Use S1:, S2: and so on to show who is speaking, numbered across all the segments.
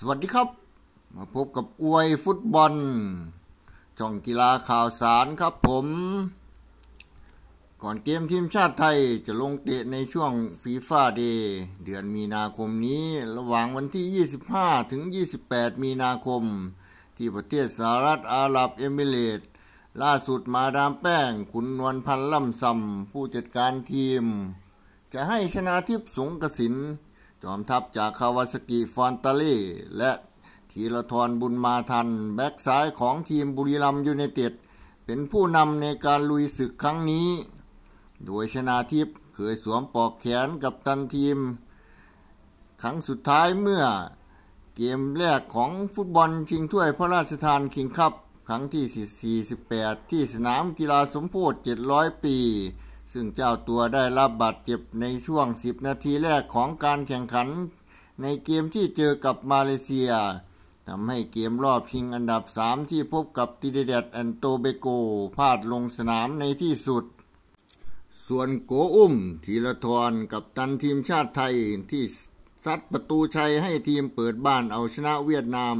S1: สวัสดีครับ มาพบกับอวยฟุตบอลช่องกีฬาข่าวสารครับผม ก่อนเกมทีมชาติไทยจะลงเตะในช่วงฟีฟ่าเดย์เดือนมีนาคมนี้ ระหว่างวันที่ 25 ถึง 28 มีนาคม ที่ประเทศสหรัฐอาหรับเอมิเรตล่าสุดมาดามแป้งขุนนวลพันล่ำซำผู้จัดการทีม จะให้ชนะทิพย์สงกสินจอมทัพจากคาวาสกิฟอนตาลีและธีรทรบุญมาทัน แบ็กซ้ายของทีมบุรีรัมยูไนเต็ด เป็นผู้นำในการลุยศึกครั้งนี้ โดยชนาทิพย์เคยสวมปอกแขนกับตันทีม ครั้งสุดท้ายเมื่อเกมแรกของฟุตบอลชิงถ้วยพระราชทานคิงคัพครั้งที่ 48 ที่สนามกีฬาสมโพธิ700 ปีซึ่งเจ้าตัวได้รับบาดเจ็บในช่วง 10 นาทีแรกของการแข่งขัน ในเกมที่เจอกับมาเลเซียทำให้เกมรอบชิงอันดับ 3 ที่พบกับติเดเดตแอนโตเบโกพลาดลงสนามในที่สุด ส่วนโกอุ้มธีรทรกับตันทีมชาติไทยที่ซัดประตูชัยให้ทีมเปิดบ้านเอาชนะเวียดนาม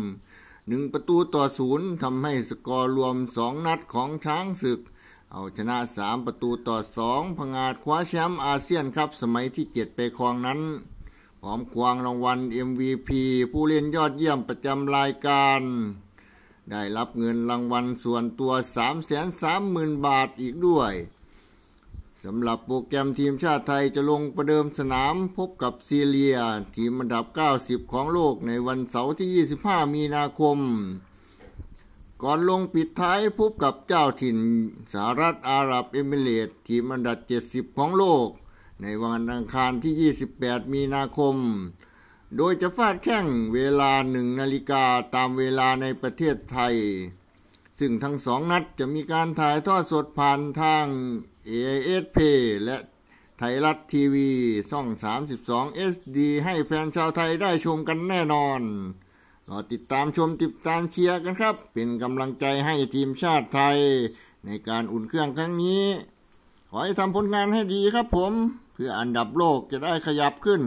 S1: หนึ่งประตูต่อศูนย์ทำให้สกอร์รวมสองนัดของช้างศึกเอาชนะ3ประตูต่อ 2 พงาดคว้าแชมป์อาเซียนครับสมัยที่7ไปครองนั้นพร้อมควางรางวัล MVP ผู้เล่นยอดเยี่ยมประจำรายการ ได้รับเงินรางวัลส่วนตัว 330,000 บาทอีกด้วยสำหรับโปรแกรมทีมชาติไทยจะลงประเดิมสนามพบกับซีเรีย ทีมอันดับ 90 ของโลกในวันเสาร์ที่ 25 มีนาคมก่อนลงปิดท้ายพบกับเจ้าถิ่นสหรัฐอาหรับเอมิเรตทีมอันดับ70 ของโลก ในวันอังคารที่ 28 มีนาคม โดยจะฟาดแข่งเวลา1นาฬิกาตามเวลาในประเทศไทย ซึ่งทั้งสองนัดจะมีการถ่ายทอดสดผ่านทาง AIS p a และไทยรัฐทีวีช่อง 32 SD ให้แฟนชาวไทยได้ชมกันแน่นอนกอติดตามชมติดตามเชียร์กันครับ เป็นกำลังใจให้ทีมชาติไทยในการอุ่นเครื่องครั้งนี้ ขอให้ทำผลงานให้ดีครับผม เพื่ออันดับโลกจะได้ขยับขึ้น